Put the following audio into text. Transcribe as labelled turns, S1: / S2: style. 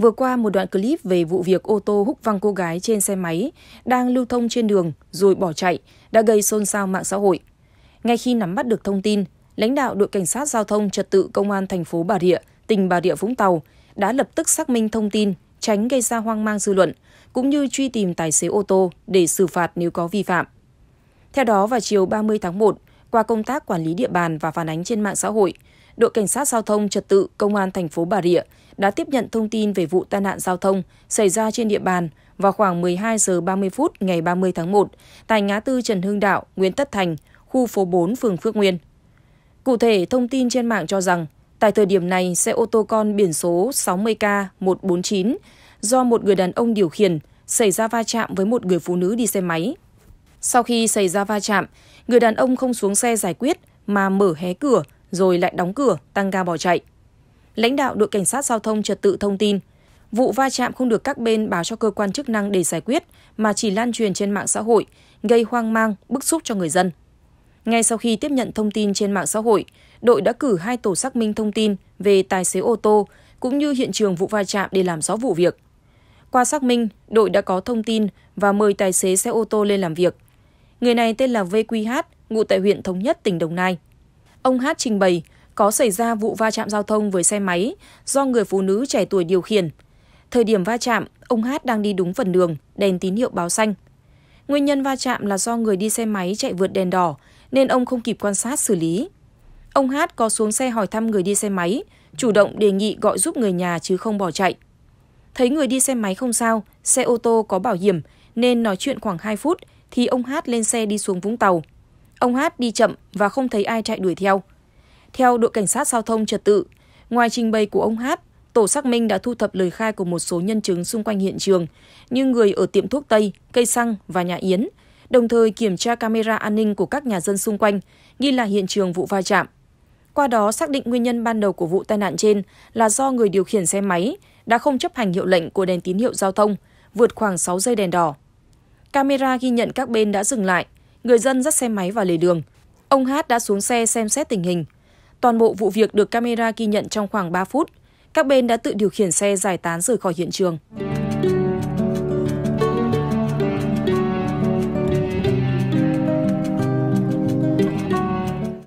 S1: Vừa qua, một đoạn clip về vụ việc ô tô húc văng cô gái trên xe máy đang lưu thông trên đường rồi bỏ chạy đã gây xôn xao mạng xã hội. Ngay khi nắm bắt được thông tin, lãnh đạo đội cảnh sát giao thông trật tự công an thành phố Bà Rịa, tỉnh Bà Rịa Vũng Tàu đã lập tức xác minh thông tin, tránh gây ra hoang mang dư luận, cũng như truy tìm tài xế ô tô để xử phạt nếu có vi phạm. Theo đó, vào chiều 30 tháng 1, qua công tác quản lý địa bàn và phản ánh trên mạng xã hội – đội cảnh sát giao thông trật tự công an thành phố Bà Rịa đã tiếp nhận thông tin về vụ tai nạn giao thông xảy ra trên địa bàn vào khoảng 12 giờ 30 phút ngày 30 tháng 1 tại ngã tư Trần Hưng Đạo, Nguyễn Tất Thành, khu phố 4, phường Phước Nguyên. Cụ thể, thông tin trên mạng cho rằng tại thời điểm này xe ô tô con biển số 60K149 do một người đàn ông điều khiển xảy ra va chạm với một người phụ nữ đi xe máy. Sau khi xảy ra va chạm, người đàn ông không xuống xe giải quyết mà mở hé cửa rồi lại đóng cửa, tăng ga bỏ chạy. Lãnh đạo đội cảnh sát giao thông trật tự thông tin, vụ va chạm không được các bên báo cho cơ quan chức năng để giải quyết mà chỉ lan truyền trên mạng xã hội, gây hoang mang, bức xúc cho người dân. Ngay sau khi tiếp nhận thông tin trên mạng xã hội, đội đã cử hai tổ xác minh thông tin về tài xế ô tô cũng như hiện trường vụ va chạm để làm rõ vụ việc. Qua xác minh, đội đã có thông tin và mời tài xế xe ô tô lên làm việc. Người này tên là VQH, ngụ tại huyện Thống Nhất, tỉnh Đồng Nai. Ông Hát trình bày có xảy ra vụ va chạm giao thông với xe máy do người phụ nữ trẻ tuổi điều khiển. Thời điểm va chạm, ông Hát đang đi đúng phần đường, đèn tín hiệu báo xanh. Nguyên nhân va chạm là do người đi xe máy chạy vượt đèn đỏ nên ông không kịp quan sát xử lý. Ông Hát có xuống xe hỏi thăm người đi xe máy, chủ động đề nghị gọi giúp người nhà chứ không bỏ chạy. Thấy người đi xe máy không sao, xe ô tô có bảo hiểm nên nói chuyện khoảng 2 phút thì ông Hát lên xe đi xuống Vũng Tàu. Ông Hát đi chậm và không thấy ai chạy đuổi theo. Theo đội cảnh sát giao thông trật tự, ngoài trình bày của ông Hát, tổ xác minh đã thu thập lời khai của một số nhân chứng xung quanh hiện trường như người ở tiệm thuốc Tây, cây xăng và nhà Yến, đồng thời kiểm tra camera an ninh của các nhà dân xung quanh, nghi là hiện trường vụ va chạm. Qua đó xác định nguyên nhân ban đầu của vụ tai nạn trên là do người điều khiển xe máy đã không chấp hành hiệu lệnh của đèn tín hiệu giao thông, vượt khoảng 6 giây đèn đỏ. Camera ghi nhận các bên đã dừng lại, người dân dắt xe máy vào lề đường. Ông Hát đã xuống xe xem xét tình hình. Toàn bộ vụ việc được camera ghi nhận trong khoảng 3 phút. Các bên đã tự điều khiển xe giải tán rời khỏi hiện trường.